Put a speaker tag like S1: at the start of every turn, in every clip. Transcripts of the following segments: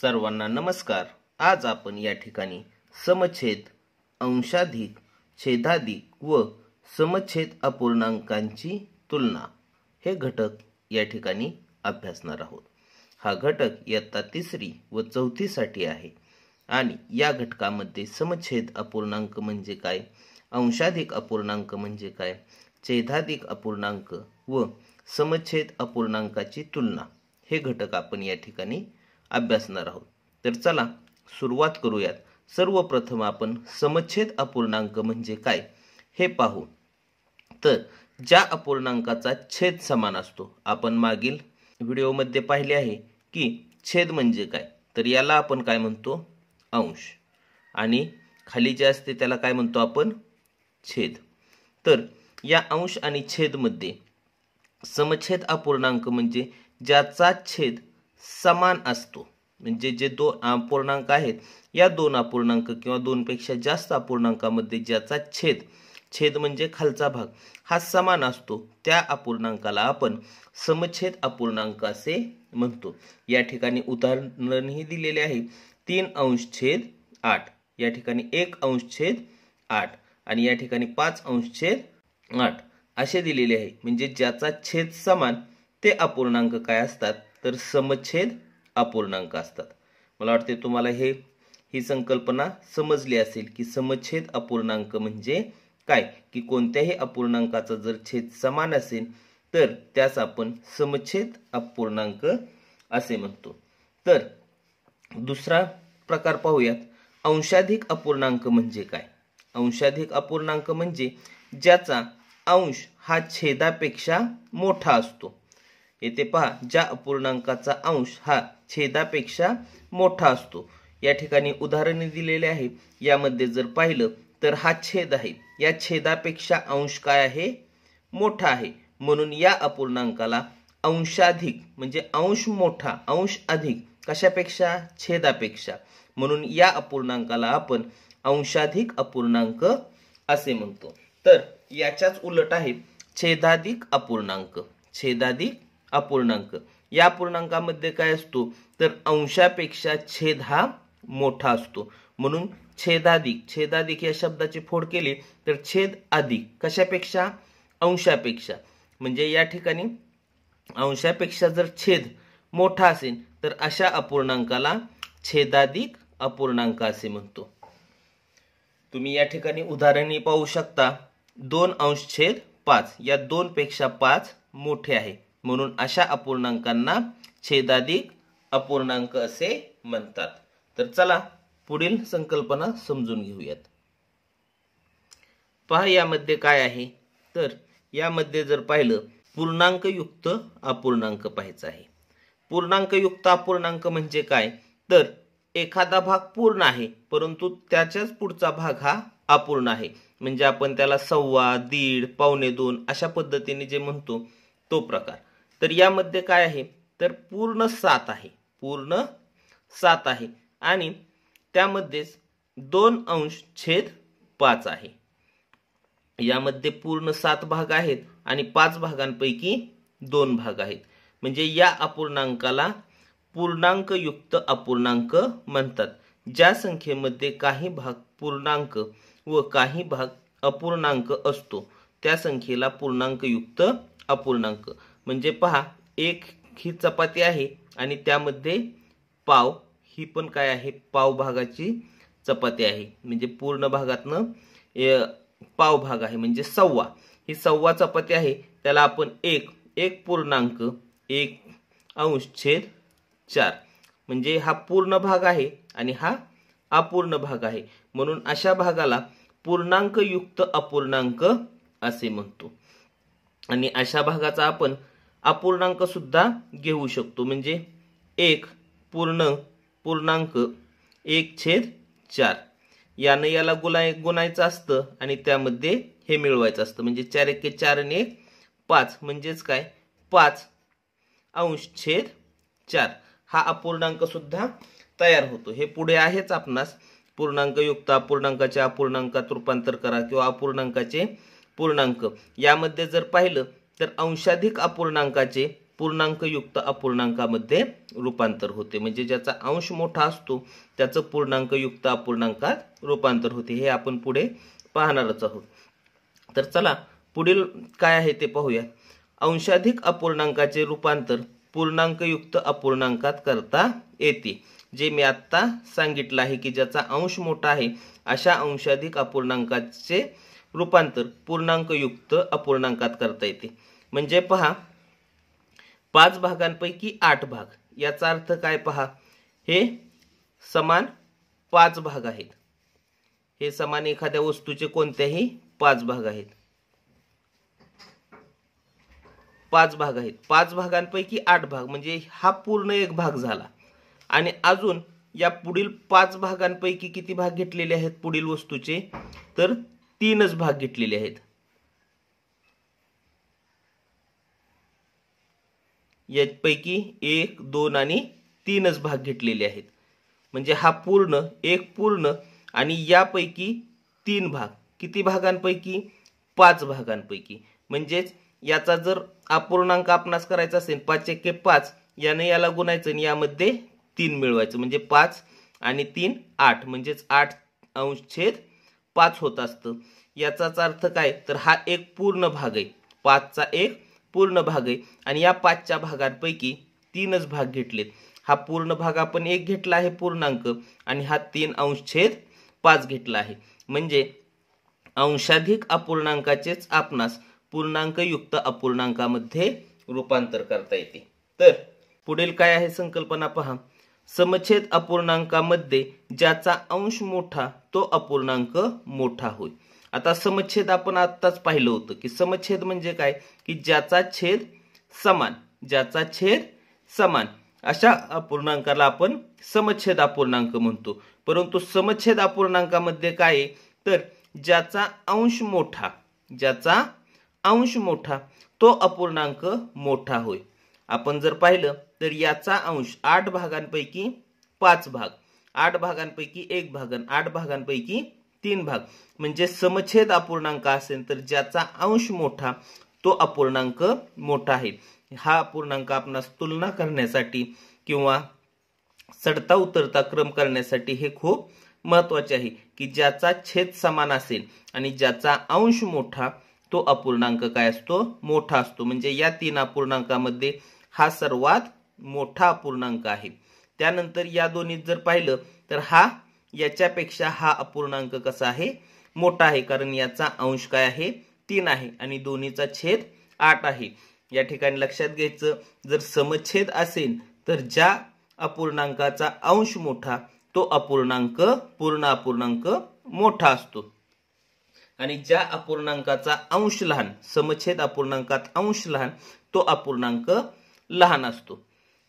S1: सर्वांना नमस्कार आज आपण या ठिकाणी समछेद अंशाधिक छेदाधिक व समछेद अपूर्णांकांची तुलना हे घटक या ठिकाणी अभ्यासणार आहोत हा घटक इयत्ता तिसरी व चौथीसाठी आहे आणि या घटकामध्ये समछेद अपूर्णांक म्हणजे काय अंशाधिक अपूर्णांक म्हणजे काय छेदाधिक अपूर्णांक व समछेद अपूर्णांकाची तुलना हे घटक आपण या ठिकाणी अभ्यासणार आहोत तर चला सुरुवात करूयात सर्वप्रथम आपण समच्छेद अपूर्णांक म्हणजे काय हे पाहू तर ज्या अपूर्णांकाचा छेद समान असतो आपण मागील व्हिडिओमध्ये पाहिले आहे की छेद म्हणजे काय तर याला आपण काय म्हणतो अंश आणि खाली जे असते त्याला काय म्हणतो आपण छेद तर या अंश आणि छेदमध्ये समछेद अपूर्णांक म्हणजे ज्याचा छेद समान असतो म्हणजे जे दोन अपूर्णांक आहेत या दोन अपूर्णांक किंवा दोनपेक्षा जास्त अपूर्णांकामध्ये ज्याचा छेद छेद म्हणजे खालचा भाग हा समान असतो त्या अपूर्णांकाला आपण समछेद अपूर्णांक असे म्हणतो या ठिकाणी उदाहरणही दिलेले आहे तीन अंश छेद आठ या ठिकाणी एक अंश छेद आठ आणि या ठिकाणी पाच अंश छेद आठ असे दिलेले आहे म्हणजे ज्याचा छेद समान ते अपूर्णांक काय असतात तर समच्छेद अपूर्णांक असतात मला वाटते तुम्हाला हे ही संकल्पना समजली असेल की समच्छेद अपूर्णांक म्हणजे काय की कोणत्याही अपूर्णांकाचा जर छेद समान असेल तर त्यास आपण समच्छेद अपूर्णांक असे म्हणतो तर दुसरा प्रकार पाहूयात अंशाधिक अपूर्णांक म्हणजे काय अंशाधिक अपूर्णांक म्हणजे ज्याचा अंश हा छेदापेक्षा मोठा असतो येथे पहा ज्या अपूर्णांकाचा अंश हा छेदापेक्षा मोठा असतो या ठिकाणी उदाहरणे दिलेले आहे यामध्ये जर पाहिलं तर हा छेद आहे या छेदापेक्षा अंश काय आहे मोठा आहे म्हणून या अपूर्णांकाला अंशाधिक म्हणजे अंश मोठा अंश अधिक कशापेक्षा छेदापेक्षा म्हणून या अपूर्णांकाला आपण अंशाधिक अपूर्णांक असे म्हणतो तर याच्याच उलट आहे छेदाधिक अपूर्णांक छेदाधिक अपूर्णांक या पूर्णांकामध्ये काय असतो तर अंशापेक्षा छेद हा मोठा असतो म्हणून छेदाधिक छेदाधिक या शब्दाची फोड केली तर छेद अधिक कशापेक्षा अंशापेक्षा म्हणजे या ठिकाणी अंशापेक्षा जर छेद मोठा असेल तर अशा अपूर्णांकाला छेदाधिक अपूर्णांक असे म्हणतो तुम्ही या ठिकाणी उदाहरणी पाहू शकता दोन अंश छेद पाच या पेक्षा पाच मोठे आहे म्हणून अशा अपूर्णांकांना छेदाधिक अपूर्णांक असे म्हणतात तर चला पुढील संकल्पना समजून घेऊयात पहा यामध्ये काय आहे तर यामध्ये जर पाहिलं पूर्णांकयुक्त अपूर्णांक पाहायचा आहे पूर्णांकयुक्त अपूर्णांक म्हणजे काय तर एखादा भाग पूर्ण आहे परंतु त्याच्याच पुढचा भाग हा अपूर्ण आहे म्हणजे आपण त्याला सव्वा दीड पावणे दोन अशा पद्धतीने जे म्हणतो तो प्रकार तर यामध्ये काय आहे तर पूर्ण सात आहे पूर्ण सात आहे आणि त्यामध्येच दोन अंश छेद पाच आहे यामध्ये पूर्ण सात भाग आहेत आणि पाच भागांपैकी दोन भाग आहेत म्हणजे या अपूर्णांकाला पूर्णांक युक्त अपूर्णांक म्हणतात ज्या संख्येमध्ये काही भाग पूर्णांक व काही भाग अपूर्णांक असतो त्या संख्येला पूर्णांक युक्त अपूर्णांक म्हणजे पहा एक ही चपाती आहे आणि त्यामध्ये पाव ही पण काय आहे पाव भागाची चपाती आहे म्हणजे पूर्ण भागातनं पाव भाग आहे म्हणजे सव्वा ही सव्वा चपाती आहे त्याला आपण एक एक पूर्णांक एक अंश छेद चार म्हणजे हा पूर्ण भाग आहे आणि हा अपूर्ण भाग आहे म्हणून अशा भागाला पूर्णांक युक्त अपूर्णांक असे म्हणतो आणि अशा भागाचा आपण अपूर्णांक सुद्धा घेऊ शकतो म्हणजे एक पूर्ण पूर्णांक एक छेद चार यानं याला गुलाय गुणायचं असतं आणि त्यामध्ये हे मिळवायचं असतं म्हणजे चार एके चार आणि एक पाच म्हणजेच काय पाच अंश छेद चार हा अपूर्णांक सुद्धा तयार होतो हे पुढे आहेच आपणास पूर्णांक युक्त अपूर्णांकाच्या अपूर्णांकात रूपांतर करा किंवा अपूर्णांकाचे पूर्णांक यामध्ये जर पाहिलं तर अंशाधिक अपूर्णांकाचे पूर्णांकयुक्त अपूर्णांकामध्ये रूपांतर होते म्हणजे ज्याचा अंश मोठा असतो त्याचं पूर्णांकयुक्त अपूर्णांकात रूपांतर होते हे आपण पुढे पाहणारच आहोत तर चला पुढील काय आहे ते पाहूया अंशाधिक अपूर्णांकाचे रूपांतर पूर्णांकयुक्त अपूर्णांकात करता येते जे मी आत्ता सांगितलं आहे की ज्याचा अंश मोठा आहे अशा अंशाधिक अपूर्णांकाचे रूपांतर पूर्णांकयुक्त अपूर्णांकात करता येते म्हणजे पहा पाच भागांपैकी आठ भाग याचा अर्थ काय पहा हे समान पाच भाग आहेत हे समान एखाद्या वस्तूचे कोणत्याही पाच भाग आहेत पाच भाग आहेत पाच भागांपैकी आठ भाग म्हणजे हा पूर्ण एक भाग झाला आणि अजून या पुढील पाच भागांपैकी किती भाग घेतलेले आहेत पुढील वस्तूचे तर तीनच भाग घेतलेले आहेत यापैकी एक दोन आणि तीनच भाग घेतलेले आहेत म्हणजे हा पूर्ण एक पूर्ण आणि यापैकी तीन भाग किती भागांपैकी पाच भागांपैकी म्हणजेच याचा जर अपूर्णांक आपणास करायचा असेल पाच एके पाच याने याला गुणायचं आणि यामध्ये तीन मिळवायचं म्हणजे पाच आणि तीन आठ म्हणजेच आठ अंश छेद पाच होत असतं याचाच अर्थ काय तर हा एक पूर्ण भाग आहे पाचचा एक पूर्ण भाग आहे आणि या पाचच्या भागांपैकी तीनच भाग घेतलेत हा पूर्ण भाग आपण एक घेतला आहे पूर्णांक आणि हा तीन अंशछेद पाच घेतला आहे म्हणजे अंशाधिक अपूर्णांकाचेच आपणास युक्त अपूर्णांकामध्ये रूपांतर करता येते तर पुढील काय आहे संकल्पना पहा समछेद अपूर्णांकामध्ये ज्याचा अंश मोठा तो अपूर्णांक मोठा होय आता समच्छेद आपण आत्ताच पाहिलं होतं की समच्छेद म्हणजे काय की ज्याचा छेद समान ज्याचा छेद समान अशा अपूर्णांकाला आपण समच्छेद अपूर्णांक म्हणतो परंतु समच्छेद अपूर्णांकामध्ये काय तर ज्याचा अंश मोठा ज्याचा अंश मोठा तो अपूर्णांक मोठा होय आपण जर पाहिलं तर याचा अंश आठ भागांपैकी पाच भाग आठ भागांपैकी एक आणि आठ भागांपैकी तीन भाग म्हणजे समछेद अपूर्णांक असेल तर ज्याचा अंश मोठा तो अपूर्णांक मोठा आहे हा अपूर्णांक आपणास तुलना करण्यासाठी किंवा चढता उतरता क्रम करण्यासाठी हे खूप महत्वाचे आहे की ज्याचा छेद समान असेल आणि ज्याचा अंश मोठा तो अपूर्णांक काय असतो मोठा असतो म्हणजे या तीन अपूर्णांकामध्ये हा सर्वात मोठा अपूर्णांक आहे त्यानंतर या दोन्हीत जर पाहिलं तर हा याच्यापेक्षा हा अपूर्णांक कसा आहे मोठा आहे कारण याचा अंश काय आहे तीन आहे आणि दोन्हीचा छेद आठ आहे या ठिकाणी लक्षात घ्यायचं जर समच्छेद असेल तर ज्या अपूर्णांकाचा अंश मोठा तो अपूर्णांक पूर्ण अपूर्णांक मोठा असतो आणि ज्या अपूर्णांकाचा अंश लहान समछेद अपूर्णांकात अंश लहान तो अपूर्णांक लहान असतो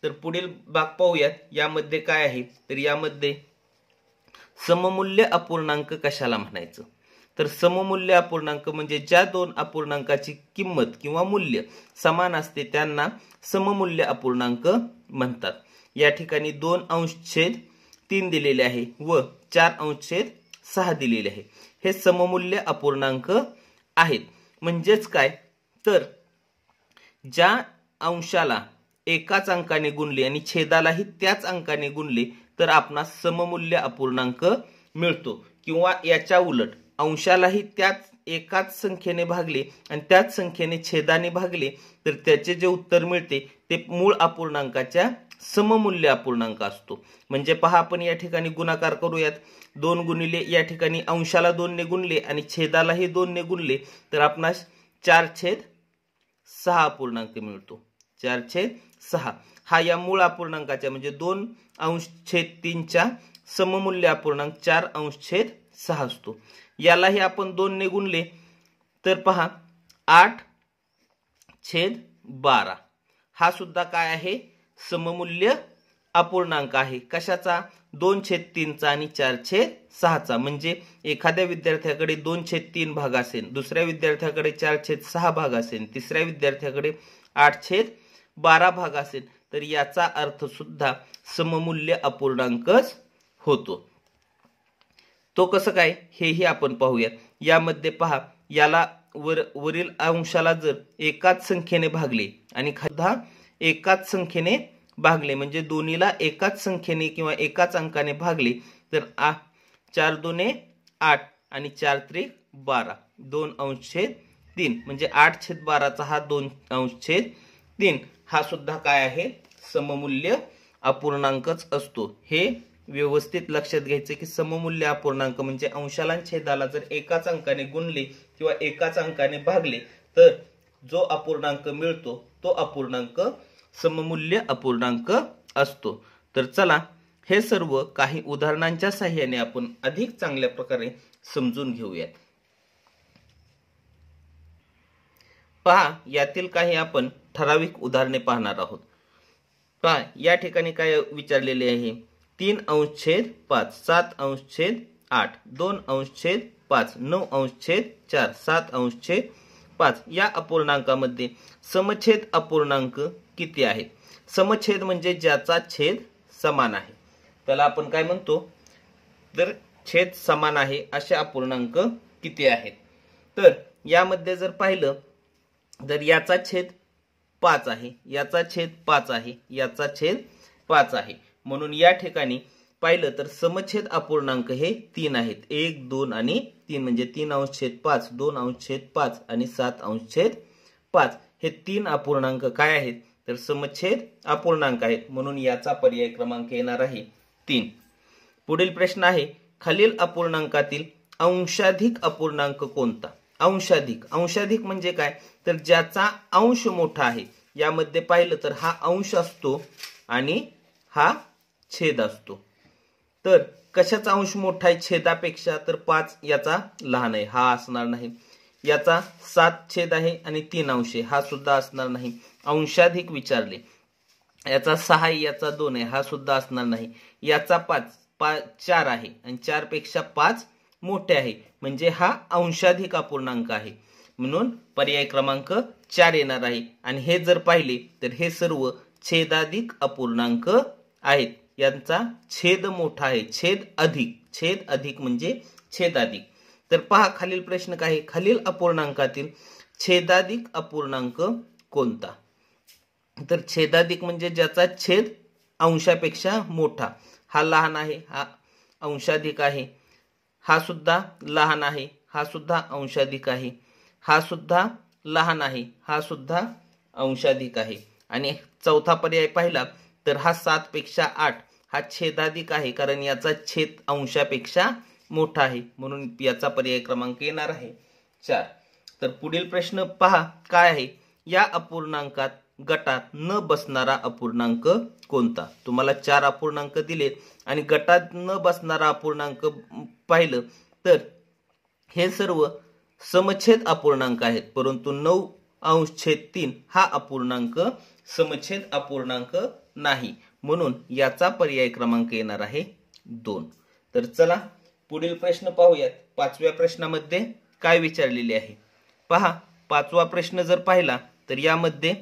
S1: तर पुढील भाग पाहूयात यामध्ये काय आहे तर यामध्ये सममूल्य अपूर्णांक कशाला म्हणायचं तर सममूल्य अपूर्णांक म्हणजे ज्या दोन अपूर्णांकाची किंमत किंवा मूल्य समान असते त्यांना सममूल्य अपूर्णांक म्हणतात या ठिकाणी दोन अंश छेद तीन दिलेले आहे व चार अंश छेद सहा दिलेले आहे हे सममूल्य अपूर्णांक आहेत म्हणजेच काय तर ज्या अंशाला एकाच अंकाने गुणले आणि छेदालाही त्याच अंकाने गुणले तर आपणास सममूल्य अपूर्णांक मिळतो किंवा याच्या उलट अंशालाही त्याच एकाच संख्येने भागले आणि त्याच संख्येने छेदाने भागले तर त्याचे जे उत्तर मिळते ते मूळ अपूर्णांकाच्या सममूल्य अपूर्णांक असतो म्हणजे पहा आपण या ठिकाणी गुणाकार करूयात दोन गुणिले या ठिकाणी अंशाला दोन ने गुणले आणि छेदालाही दोन ने गुणले तर आपणास चार छेद सहा अपूर्णांक मिळतो चार छेद सहा हा या मूळ अपूर्णांकाच्या म्हणजे दोन अंश छेद तीनच्या सममूल्य अपूर्णांक चार अंश छेद सहा असतो यालाही आपण दोन ने गुणले तर पहा आठ छेद बारा हा सुद्धा काय आहे सममूल्य अपूर्णांक आहे कशाचा दोन छेद तीनचा आणि चार छेद सहाचा म्हणजे एखाद्या विद्यार्थ्याकडे दोन छेद तीन भाग असेल दुसऱ्या विद्यार्थ्याकडे चार छेद सहा भाग असेल तिसऱ्या विद्यार्थ्याकडे आठ छेद बारा भाग असेल तर याचा अर्थ सुद्धा सममूल्य अपूर्णांकच होतो तो कसं काय हेही आपण पाहूयात यामध्ये पहा याला वर वरील अंशाला जर एकाच संख्येने भागले आणि खाद्या एकाच संख्येने भागले म्हणजे दोन्हीला एकाच संख्येने किंवा एकाच अंकाने भागले तर आ चार दोने आठ आणि चार त्रिक बारा दोन अंश छेद तीन म्हणजे आठ छेद बाराचा हा दोन अंश छेद तीन हा सुद्धा काय आहे सममूल्य अपूर्णांकच असतो हे व्यवस्थित लक्षात घ्यायचं की सममूल्य अपूर्णांक म्हणजे अंशाला छेदाला जर एकाच अंकाने गुणले किंवा एकाच अंकाने भागले तर जो अपूर्णांक मिळतो तो अपूर्णांक सममूल्य अपूर्णांक असतो तर चला हे सर्व काही उदाहरणांच्या सहाय्याने आपण अधिक चांगल्या प्रकारे समजून घेऊयात पहा यातील काही आपण ठराविक उदाहरणे पाहणार आहोत पहा या ठिकाणी काय विचारलेले आहे तीन अंश छेद पाच सात अंश छेद आठ दोन अंश छेद पाच नऊ अंश छेद चार सात अंश छेद पाच या अपूर्णांकामध्ये समछेद अपूर्णांक किती आहेत समछेद म्हणजे ज्याचा छेद समान आहे त्याला आपण काय म्हणतो तर छेद समान आहे असे अपूर्णांक किती आहेत तर यामध्ये जर पाहिलं तर याचा छेद पाच आहे याचा छेद पाच आहे याचा छेद पाच आहे म्हणून या ठिकाणी पाहिलं तर समछेद अपूर्णांक हे तीन आहेत एक दोन आणि तीन म्हणजे तीन अंश छेद पाच दोन अंश छेद पाच आणि सात अंश छेद पाच हे तीन अपूर्णांक काय आहेत तर समच्छेद अपूर्णांक आहेत म्हणून याचा पर्याय क्रमांक येणार आहे तीन पुढील प्रश्न आहे खालील अपूर्णांकातील अंशाधिक अपूर्णांक कोणता अंशाधिक अंशाधिक म्हणजे काय तर ज्याचा अंश मोठा आहे यामध्ये पाहिलं तर हा अंश असतो आणि हा छेद असतो तर कशाचा अंश मोठा आहे छेदापेक्षा तर पाच याचा लहान आहे हा असणार नाही याचा सात छेद आहे आणि तीन अंश हा सुद्धा असणार नाही अंशाधिक विचारले याचा सहा याचा दोन आहे हा सुद्धा असणार नाही याचा पाच पाच चार आहे आणि चारपेक्षा पाच मोठे आहे म्हणजे हा अंशाधिक अपूर्णांक आहे म्हणून पर्याय क्रमांक चार येणार आहे आणि हे जर पाहिले तर हे सर्व छेदाधिक अपूर्णांक आहेत यांचा छेद मोठा आहे छेद अधिक छेद अधिक म्हणजे छेदाधिक तर पहा खालील प्रश्न काय खालील अपूर्णांकातील छेदाधिक अपूर्णांक कोणता तर छेदाधिक म्हणजे ज्याचा छेद अंशापेक्षा मोठा हा लहान आहे हा अंशाधिक आहे हा सुद्धा लहान आहे हा सुद्धा अंशाधिक आहे हा सुद्धा लहान आहे हा सुद्धा अंशाधिक आहे आणि चौथा पर्याय पाहिला तर हा सात पेक्षा आठ हा छेदाधिक आहे कारण याचा छेद अंशापेक्षा मोठा आहे म्हणून याचा पर्याय क्रमांक येणार आहे चार तर पुढील प्रश्न पहा काय आहे या अपूर्णांकात गटात न बसणारा अपूर्णांक कोणता तुम्हाला चार अपूर्णांक दिले आणि गटात न बसणारा अपूर्णांक पाहिलं तर हे सर्व समछेद अपूर्णांक आहेत परंतु नऊ अंश छेद तीन हा अपूर्णांक समछेद अपूर्णांक नाही म्हणून याचा पर्याय क्रमांक येणार आहे दोन तर चला पुढील प्रश्न पाहूयात पाचव्या प्रश्नामध्ये काय विचारलेले आहे पहा पाचवा प्रश्न जर पाहिला तर यामध्ये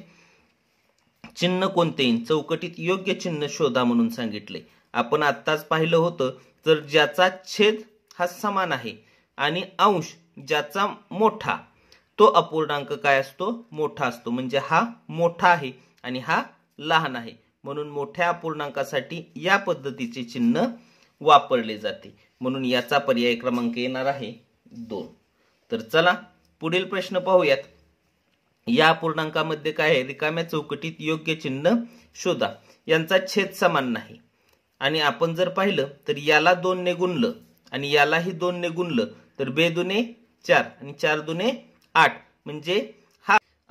S1: चिन्ह कोणते चौकटीत योग्य चिन्ह शोधा म्हणून सांगितले आपण आत्ताच पाहिलं होतं तर ज्याचा छेद हा समान आहे आणि अंश ज्याचा मोठा तो अपूर्णांक काय असतो मोठा असतो म्हणजे हा मोठा आहे आणि हा लहान आहे म्हणून मोठ्या अपूर्णांकासाठी या पद्धतीचे चिन्ह वापरले जाते म्हणून याचा पर्याय क्रमांक येणार आहे दोन तर चला पुढील प्रश्न पाहूयात या अपूर्णांकामध्ये काय आहे रिकाम्या चौकटीत योग्य चिन्ह शोधा यांचा छेद समान नाही आणि आपण जर पाहिलं तर याला दोन ने गुणलं आणि यालाही दोन ने गुणलं तर बे दुने चार आणि चार दुने आठ म्हणजे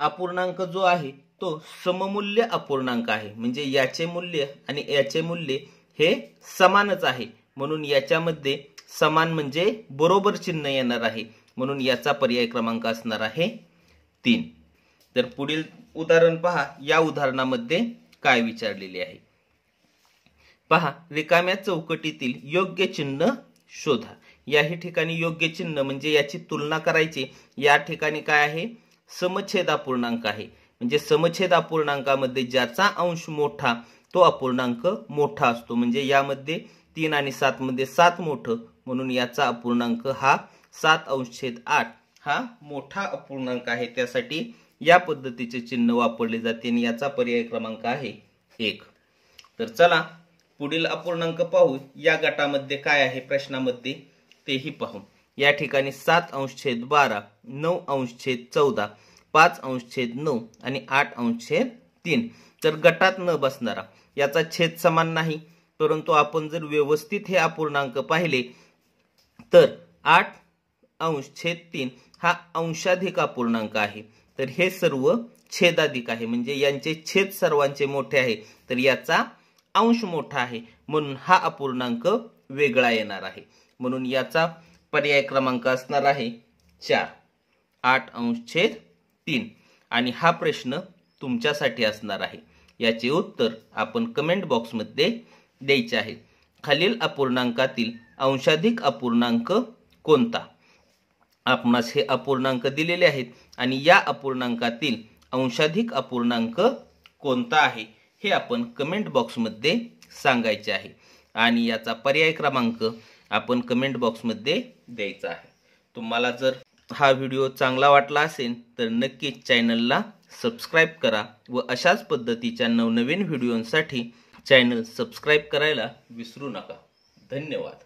S1: अपूर्णांक जो आहे तो सममूल्य अपूर्णांक आहे म्हणजे याचे मूल्य आणि याचे मूल्य हे समानच आहे म्हणून याच्यामध्ये समान म्हणजे बरोबर चिन्ह येणार आहे म्हणून याचा पर्याय क्रमांक असणार आहे तीन तर पुढील उदाहरण पहा या उदाहरणामध्ये काय विचारलेले आहे पहा रिकाम्या चौकटीतील योग्य चिन्ह शोधा याही ठिकाणी योग्य चिन्ह म्हणजे याची तुलना करायची या ठिकाणी काय आहे समछेद अपूर्णांक आहे म्हणजे समछेद अपूर्णांकामध्ये ज्याचा अंश मोठा तो अपूर्णांक मोठा असतो म्हणजे यामध्ये तीन आणि सातमध्ये सात मोठ म्हणून याचा अपूर्णांक हा सात अंशछेद आठ हा मोठा अपूर्णांक आहे त्यासाठी या पद्धतीचे चिन्ह वापरले जाते आणि याचा पर्याय क्रमांक आहे एक तर चला पुढील अपूर्णांक पाहू या गटामध्ये काय आहे प्रश्नामध्ये तेही पाहू या ठिकाणी सात अंश छेद बारा नऊ अंश छेद चौदा पाच अंश छेद नऊ आणि आठ अंश छेद तीन तर गटात न बसणारा याचा छेद समान नाही परंतु आपण जर व्यवस्थित हे अपूर्णांक पाहिले तर आठ अंश छेद तीन हा अंशाधिक अपूर्णांक आहे तर हे सर्व छेदाधिक आहे म्हणजे यांचे छेद सर्वांचे मोठे आहे तर याचा अंश मोठा आहे म्हणून हा अपूर्णांक वेगळा येणार आहे म्हणून याचा पर्याय क्रमांक असणार आहे चार आठ अंश छेद तीन आणि हा प्रश्न तुमच्यासाठी असणार आहे याचे उत्तर आपण कमेंट बॉक्समध्ये द्यायचे आहे खालील अपूर्णांकातील अंशाधिक अपूर्णांक कोणता आपणास हे अपूर्णांक दिलेले आहेत आणि या अपूर्णांकातील अंशाधिक अपूर्णांक कोणता आहे हे आपण कमेंट बॉक्समध्ये सांगायचे आहे आणि याचा पर्याय क्रमांक आपण कमेंट बॉक्समध्ये द्यायचा आहे तुम्हाला जर हा व्हिडिओ चांगला वाटला असेल तर नक्कीच चॅनलला सबस्क्राईब करा व अशाच पद्धतीच्या नवनवीन व्हिडिओंसाठी चॅनल सबस्क्राईब करायला विसरू नका धन्यवाद